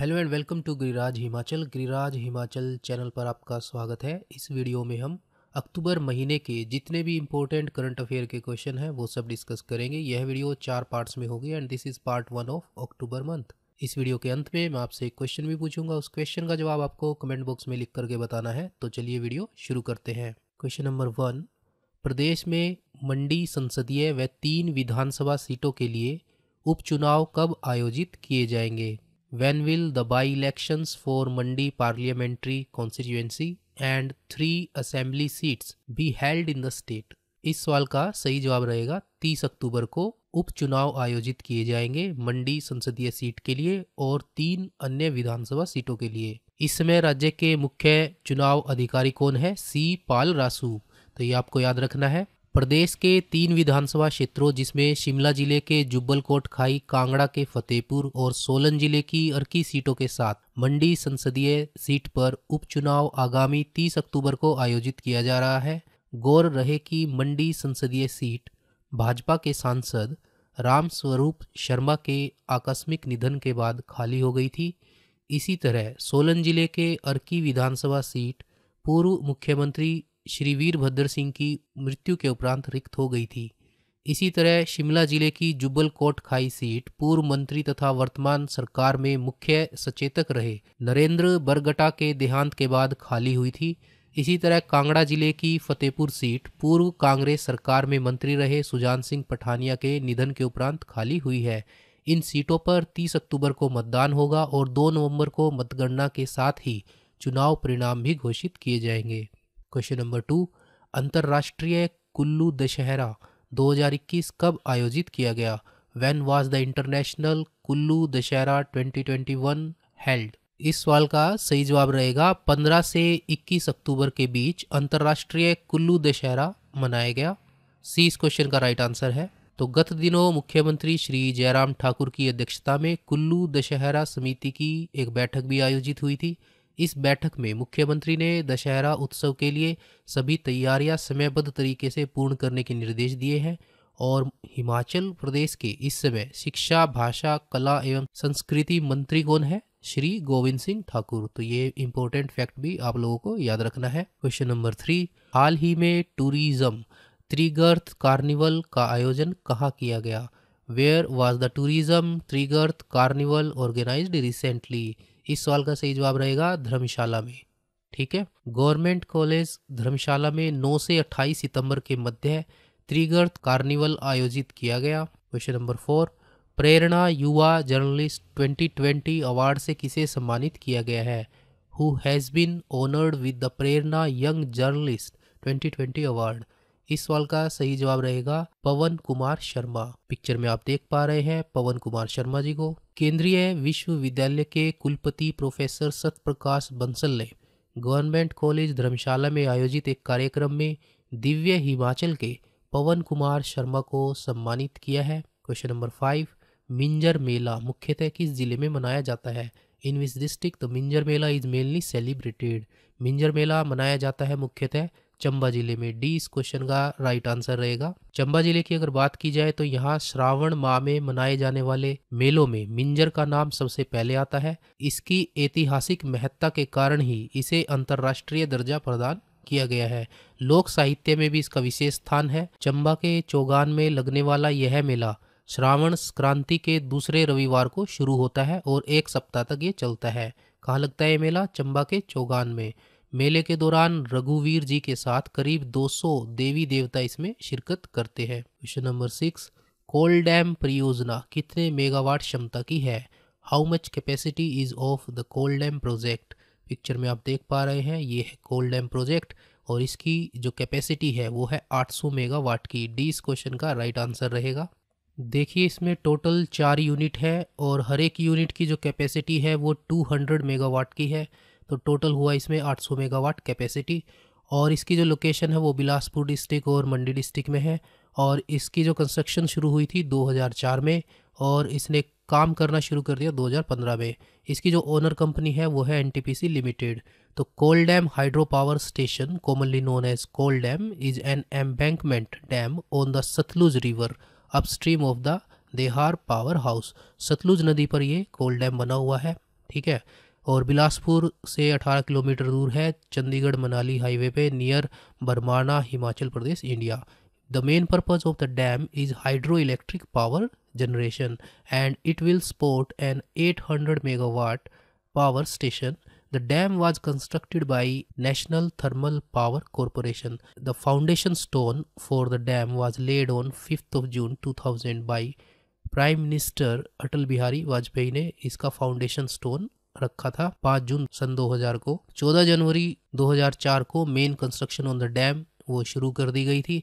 Hello and welcome to Giriraj Himachal Giriraj Himachal channel पर आपका स्वागत है इस वीडियो में हम अक्टूबर महीने के जितने भी इम्पोर्टेंट करंट अफेयर के क्वेश्चन हैं वो सब डिस्कस करेंगे यह वीडियो चार पार्ट्स में होगी and this is part one of October month इस वीडियो के अंत में मैं आपसे एक क्वेश्चन भी पूछूंगा उस क्वेश्चन का जवाब आपको कमेंट बॉक्स में लिख करके बताना है तो चलिए वीडियो शुरू करते हैं क्वेश्चन नंबर वन प्रदेश में मंडी संसदीय व तीन विधानसभा सीटों के लिए उपचुनाव कब आयोजित किए जाएंगे When will the by elections for Mandi parliamentary constituency and three assembly seats be held in the state? इस सवाल का सही जवाब रहेगा 30 अक्टूबर को उपचुनाव आयोजित किए जाएंगे मंडी संसदीय सीट के लिए और तीन अन्य विधानसभा सीटों के लिए इसमें राज्य के मुख्य चुनाव अधिकारी कौन है सी पाल रासू तो ये आपको याद रखना है प्रदेश के तीन विधानसभा क्षेत्रों जिसमें शिमला जिले के जुब्बल खाई कांगड़ा के फतेहपुर और सोलन जिले की अर्की सीटों के साथ मंडी संसदीय सीट पर उपचुनाव आगामी 30 अक्टूबर को आयोजित किया जा रहा है गौर रहे कि मंडी संसदीय सीट भाजपा के सांसद रामस्वरूप शर्मा के आकस्मिक निधन के बाद खाली हो गई थी इसी तरह सोलन जिले के अर्की विधानसभा सीट पूर्व मुख्यमंत्री श्री वीरभद्र सिंह की मृत्यु के उपरांत रिक्त हो गई थी इसी तरह शिमला जिले की जुब्बल कोट खाई सीट पूर्व मंत्री तथा वर्तमान सरकार में मुख्य सचेतक रहे नरेंद्र बरगटा के देहांत के बाद खाली हुई थी इसी तरह कांगड़ा जिले की फतेहपुर सीट पूर्व कांग्रेस सरकार में मंत्री रहे सुजान सिंह पठानिया के निधन के उपरांत खाली हुई है इन सीटों पर 30 अक्टूबर को मतदान होगा और 2 नवंबर को मतगणना के साथ ही चुनाव परिणाम भी घोषित किए जाएंगे क्वेश्चन नंबर टू अंतर्राष्ट्रीय कुल्लू दशहरा 2021 कब आयोजित किया गया when was the international Kullu Dussehra 2021 held इस सवाल का सही जवाब रहेगा 15 से 21 अक्टूबर के बीच अंतर्राष्ट्रीय कुल्लू दशहरा मनाया गया सी इस क्वेश्चन का राइट आंसर है तो गत दिनों मुख्यमंत्री श्री जयराम ठाकुर की अध्यक्षता में कुल्लू दशहरा समिति की एक बैठक भी आयोजित हुई थी इस बैठक में मुख्यमंत्री ने दशहरा उत्सव के लिए सभी तैयारियां समयबद्ध तरीके से पूर्ण करने के निर्देश दिए हैं और हिमाचल प्रदेश के इस समय शिक्षा भाषा कला एवं संस्कृति मंत्री कौन है श्री गोविंद सिंह ठाकुर तो ये इम्पोर्टेंट फैक्ट भी आप लोगों को याद रखना है क्वेश्चन नंबर थ्री हाल ही में टूरिज्म त्रिगर्थ कार्निवल का आयोजन कहाँ किया गया where was the tourism Trigarth carnival organise recently इस सवाल का सही जवाब रहेगा धर्मशाला में ठीक है गवर्नमेंट कॉलेज धर्मशाला में 9 से 28 सितंबर के मध्य त्रिगर्त कार्निवल आयोजित किया गया क्वेश्चन नंबर फोर प्रेरणा युवा जर्नलिस्ट 2020 अवार्ड से किसे सम्मानित किया गया है who has been honoured with the Prerna young journalist 2020 award इस सवाल का सही जवाब रहेगा पवन कुमार शर्मा पिक्चर में आप देख पा रहे हैं पवन कुमार शर्मा जी को केंद्रीय विश्वविद्यालय के कुलपति प्रोफेसर सतप्रकाश बंसल ने गवर्नमेंट कॉलेज धर्मशाला में आयोजित एक कार्यक्रम में दिव्य हिमाचल के पवन कुमार शर्मा को सम्मानित किया है question number five Minjar Mela मुख्यतः किस जिले में मनाया जाता है in which district Minjar Mela is mainly celebrated Minjar Mela मनाया जाता है मुख्यतः चंबा जिले में डी इस क्वेश्चन का राइट आंसर रहेगा चंबा जिले की अगर बात की जाए तो यहाँ श्रावण माह में मनाए जाने वाले मेलों में मिंजर का नाम सबसे पहले आता है इसकी ऐतिहासिक महत्ता के कारण ही इसे अंतर्राष्ट्रीय दर्जा प्रदान किया गया है लोक साहित्य में भी इसका विशेष स्थान है चंबा के चौगान में लगने वाला यह मेला श्रावण क्रांति के दूसरे रविवार को शुरू होता है और एक सप्ताह तक ये चलता है कहाँ लगता है ये मेला चंबा के चौगान में मेले के दौरान रघुवीर जी के साथ करीब 200 देवी देवता इसमें शिरकत करते हैं question number six Kol dam परियोजना कितने मेगावाट क्षमता की है how much capacity is of the Kol dam project picture में आप देख पा रहे हैं ये है कोल डैम प्रोजेक्ट और इसकी जो कैपेसिटी है वो है 800 मेगावाट की डी इस क्वेश्चन का राइट आंसर रहेगा देखिए इसमें टोटल चार यूनिट है और हर एक यूनिट की जो कैपेसिटी है वो 200 मेगावाट की है तो टोटल हुआ इसमें 800 मेगावाट कैपेसिटी और इसकी जो लोकेशन है वो बिलासपुर डिस्ट्रिक्ट और मंडी डिस्ट्रिक्ट में है और इसकी जो कंस्ट्रक्शन शुरू हुई थी 2004 में और इसने काम करना शुरू कर दिया 2015 में इसकी जो ओनर कंपनी है वो है एनटीपीसी लिमिटेड तो Kol dam hydro power station commonly known as Kol dam is an embankment dam on the Sutlej river upstream of the Dehar power house Sutlej नदी पर ये कोल डैम बना हुआ है ठीक है और बिलासपुर से 18 किलोमीटर दूर है चंडीगढ़ मनाली हाईवे पे near Barmana Himachal Pradesh India the main purpose of the dam is hydro electric power generation and it will support an 800 megawatt power station the dam was constructed by national thermal power corporation the foundation stone for the dam was laid on fifth of June two thousand by prime minister Atal Bihari Vajpayee ने इसका foundation stone रखा था 5 जून सन 2000 को 14 जनवरी 2004 को main construction on the dam वो शुरू कर दी गई थी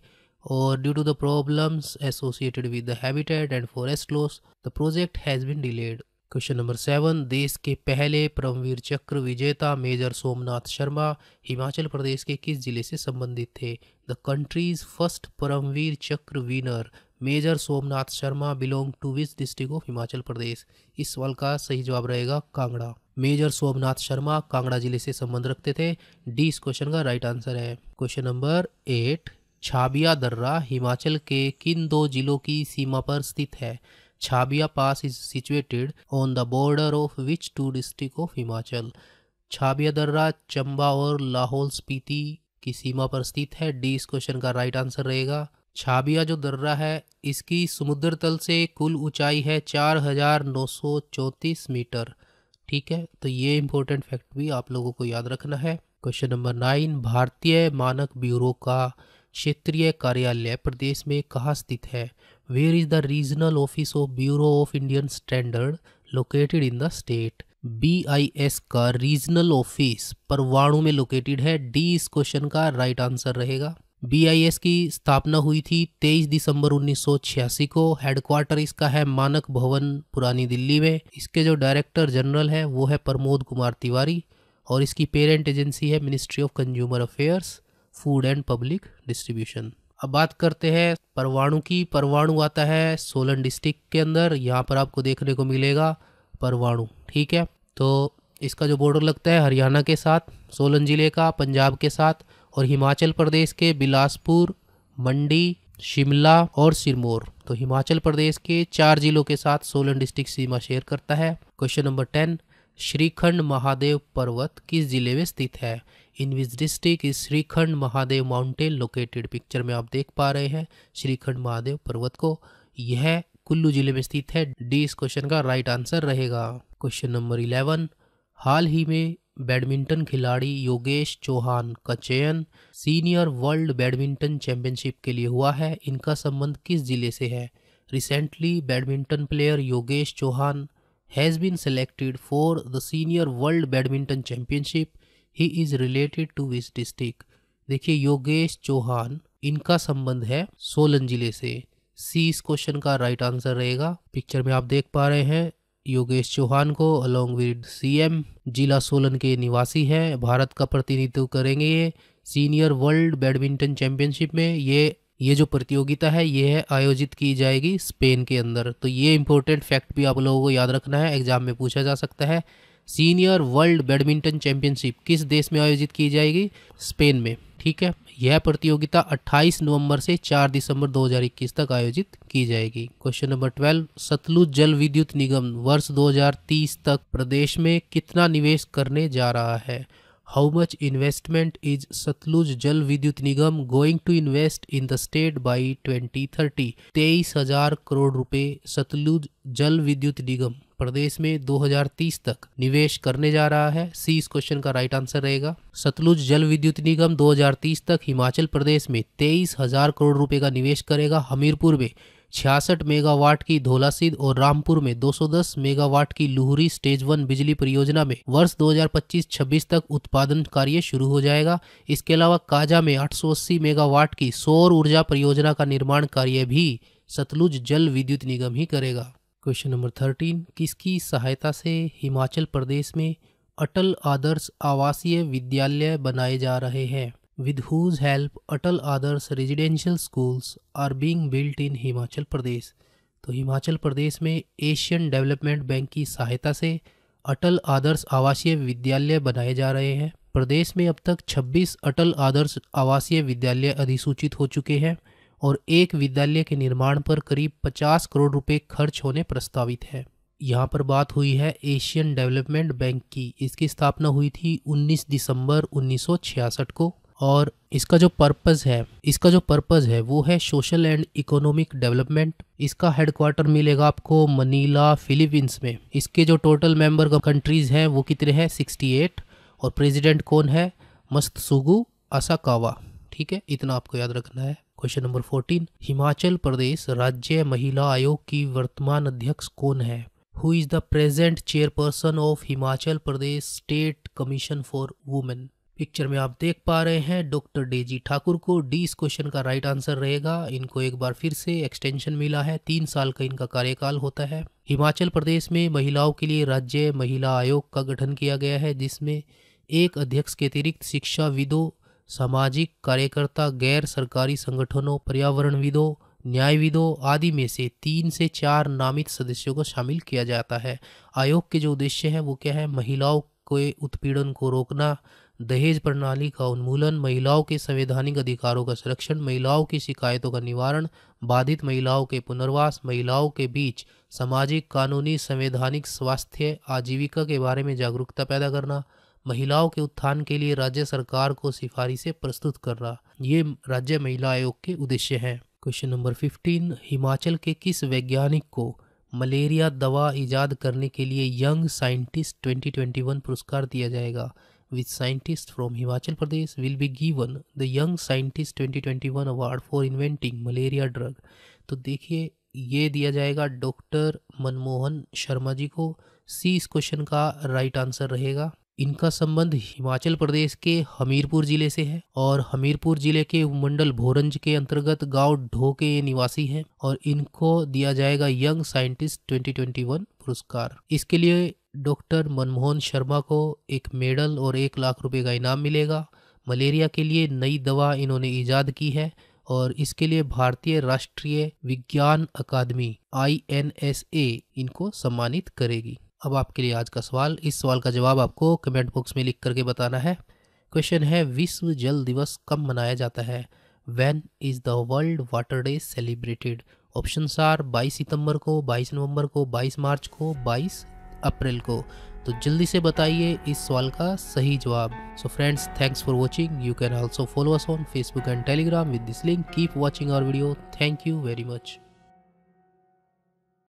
और due to the problems associated with the habitat and forest loss the project has been delayed question number seven देश के पहले परमवीर चक्र विजेता मेजर सोमनाथ शर्मा हिमाचल प्रदेश के किस जिले से संबंधित थे the countries first Paramvir Chakra winner major Somnath Sharma belong to which district of Himachal Pradesh इस सवाल का सही जवाब रहेगा कांगड़ा मेजर सोमनाथ शर्मा कांगड़ा जिले से संबंध रखते थे डी इस क्वेश्चन का राइट आंसर है क्वेश्चन नंबर एट छाबिया दर्रा हिमाचल के किन दो जिलों की सीमा पर स्थित है Chhabia pass is situated on the border of which two district of Himachal Chhabia दर्रा चंबा और लाहौल स्पीति की सीमा पर स्थित है डी इस क्वेश्चन का राइट आंसर रहेगा छाबिया जो दर्रा है इसकी समुद्र तल से कुल ऊंचाई है चार हजार नौ सौ चौंतीस मीटर ठीक है तो ये इंपॉर्टेंट फैक्ट भी आप लोगों को याद रखना है क्वेश्चन नंबर नाइन भारतीय मानक ब्यूरो का क्षेत्रीय कार्यालय प्रदेश में कहाँ स्थित है where is the regional office of bureau of Indian standard located in the state एस का रीजनल ऑफिस परवाणु में लोकेटेड है डी इस क्वेश्चन का राइट right आंसर रहेगा बीआईएस की स्थापना हुई थी 23 दिसंबर 1986 को हेडक्वार्टर इसका है मानक भवन पुरानी दिल्ली में इसके जो डायरेक्टर जनरल है वो है प्रमोद कुमार तिवारी और इसकी पेरेंट एजेंसी है ministry of consumer affairs food and public distribution अब बात करते हैं परवाणु की परवाणु आता है सोलन डिस्ट्रिक्ट के अंदर यहाँ पर आपको देखने को मिलेगा परवाणु ठीक है तो इसका जो बॉर्डर लगता है हरियाणा के साथ सोलन ज़िले का पंजाब के साथ और हिमाचल प्रदेश के बिलासपुर मंडी शिमला और सिरमौर तो हिमाचल प्रदेश के चार जिलों के साथ सोलन डिस्ट्रिक्ट सीमा शेयर करता है question number ten Shrikhand Mahadev पर्वत किस जिले में स्थित है in which district is Shrikhand Mahadev mountain located picture में आप देख पा रहे हैं श्रीखंड महादेव पर्वत को यह कुल्लू जिले में स्थित है डी इस क्वेश्चन का राइट आंसर रहेगा क्वेश्चन नंबर इलेवन हाल ही में बैडमिंटन खिलाड़ी योगेश चौहान का चयन सीनियर वर्ल्ड बैडमिंटन चैंपियनशिप के लिए हुआ है इनका संबंध किस जिले से है recently badminton player Yogesh Chauhan has been selected for the senior world badminton championship he is related to which district देखिए योगेश चौहान इनका संबंध है सोलन जिले से सी इस क्वेश्चन का राइट आंसर रहेगा पिक्चर में आप देख पा रहे हैं योगेश चौहान को अलोंग विद सीएम जिला सोलन के निवासी हैं भारत का प्रतिनिधित्व करेंगे ये सीनियर वर्ल्ड बैडमिंटन चैंपियनशिप में ये ये जो प्रतियोगिता है ये है आयोजित की जाएगी स्पेन के अंदर तो ये इंपॉर्टेंट फैक्ट भी आप लोगों को याद रखना है एग्जाम में पूछा जा सकता है सीनियर वर्ल्ड बैडमिंटन चैंपियनशिप किस देश में आयोजित की जाएगी स्पेन में ठीक है यह प्रतियोगिता 28 नवंबर से 4 दिसंबर 2021 तक आयोजित की जाएगी क्वेश्चन नंबर 12 सतलुज जल विद्युत निगम वर्ष 2030 तक प्रदेश में कितना निवेश करने जा रहा है how much investment is Satluj Jal Vidyut Nigam going to invest in the state by 2030 तेईस हजार करोड़ रुपए सतलुज जल विद्युत निगम प्रदेश में 2030 तक निवेश करने जा रहा है सी इस क्वेश्चन का राइट आंसर रहेगा सतलुज जल विद्युत निगम 2030 तक हिमाचल प्रदेश में तेईस हजार करोड़ रुपए का निवेश करेगा हमीरपुर में छियासठ मेगावाट की धोलासिद और रामपुर में 210 मेगावाट की लुहरी स्टेज वन बिजली परियोजना में वर्ष 2025-26 तक उत्पादन कार्य शुरू हो जाएगा इसके अलावा काजा में 880 मेगावाट की सौर ऊर्जा परियोजना का निर्माण कार्य भी सतलुज जल विद्युत निगम ही करेगा क्वेश्चन नंबर थर्टीन किसकी सहायता से हिमाचल प्रदेश में अटल आदर्श आवासीय विद्यालय बनाए जा रहे हैं with whose help Atal Adarsh residential schools are being built in Himachal Pradesh तो हिमाचल प्रदेश में एशियन डेवलपमेंट बैंक की सहायता से अटल आदर्श आवासीय विद्यालय बनाए जा रहे हैं प्रदेश में अब तक 26 अटल आदर्श आवासीय विद्यालय अधिसूचित हो चुके हैं और एक विद्यालय के निर्माण पर करीब 50 करोड़ रुपए खर्च होने प्रस्तावित है यहाँ पर बात हुई है एशियन डेवलपमेंट बैंक की इसकी स्थापना हुई थी 19 दिसंबर 1966 को और इसका जो पर्पज़ है इसका जो पर्पज़ है वो है सोशल एंड इकोनॉमिक डेवलपमेंट इसका हेडक्वार्टर मिलेगा आपको मनीला फिलीपींस में इसके जो टोटल मेंबर कंट्रीज़ हैं वो कितने हैं 68 और प्रेसिडेंट कौन है मस्त सुगु असाकावा ठीक है इतना आपको याद रखना है question number fourteen Himachal Pradesh राज्य महिला आयोग की वर्तमान अध्यक्ष कौन है who is the present chairperson of Himachal Pradesh state commission for women picture में आप देख पा रहे हैं डॉक्टर डेजी ठाकुर को डी इस क्वेश्चन का राइट आंसर रहेगा इनको एक बार फिर से एक्सटेंशन मिला है तीन साल का इनका कार्यकाल होता है हिमाचल प्रदेश में महिलाओं के लिए राज्य महिला आयोग का गठन किया गया है जिसमें एक अध्यक्ष के अतिरिक्त शिक्षाविदों सामाजिक कार्यकर्ता गैर सरकारी संगठनों पर्यावरणविदों न्यायविदों आदि में से तीन से चार नामित सदस्यों को शामिल किया जाता है आयोग के जो उद्देश्य हैं वो क्या है महिलाओं के उत्पीड़न को रोकना दहेज प्रणाली का उन्मूलन महिलाओं के संवैधानिक अधिकारों का संरक्षण महिलाओं की शिकायतों का निवारण बाधित महिलाओं के पुनर्वास महिलाओं के बीच सामाजिक कानूनी संवैधानिक स्वास्थ्य आजीविका के बारे में जागरूकता पैदा करना महिलाओं के उत्थान के लिए राज्य सरकार को सिफारिशें प्रस्तुत करना ये राज्य महिला आयोग के उद्देश्य हैं क्वेश्चन नंबर फिफ्टीन हिमाचल के किस वैज्ञानिक को मलेरिया दवा ईजाद करने के लिए यंग साइंटिस्ट 2021 पुरस्कार दिया जाएगा which scientist from Himachal Pradesh will be given the young scientist 2021 award for inventing malaria drug तो देखिए ये दिया जाएगा डॉक्टर मनमोहन शर्मा जी को सी इस क्वेश्चन का राइट आंसर रहेगा इनका संबंध हिमाचल प्रदेश के हमीरपुर जिले से है और हमीरपुर जिले के उपमंडल भोरंज के अंतर्गत गांव ढो के ये निवासी हैं और इनको दिया जाएगा यंग साइंटिस्ट 2021 पुरस्कार इसके लिए डॉक्टर मनमोहन शर्मा को एक मेडल और एक लाख रुपए का इनाम मिलेगा मलेरिया के लिए नई दवा इन्होंने ईजाद की है और इसके लिए भारतीय राष्ट्रीय विज्ञान अकादमी आई इनको सम्मानित करेगी अब आपके लिए आज का सवाल इस सवाल का जवाब आपको कमेंट बॉक्स में लिख करके बताना है क्वेश्चन है विश्व जल दिवस कब मनाया जाता है when is the world water day celebrated option सार 22 सितंबर को 22 नवंबर को 22 मार्च को 22 अप्रैल को तो जल्दी से बताइए इस सवाल का सही जवाब so friends thanks for watching you can also follow us on Facebook and Telegram with this link keep watching our video thank you very much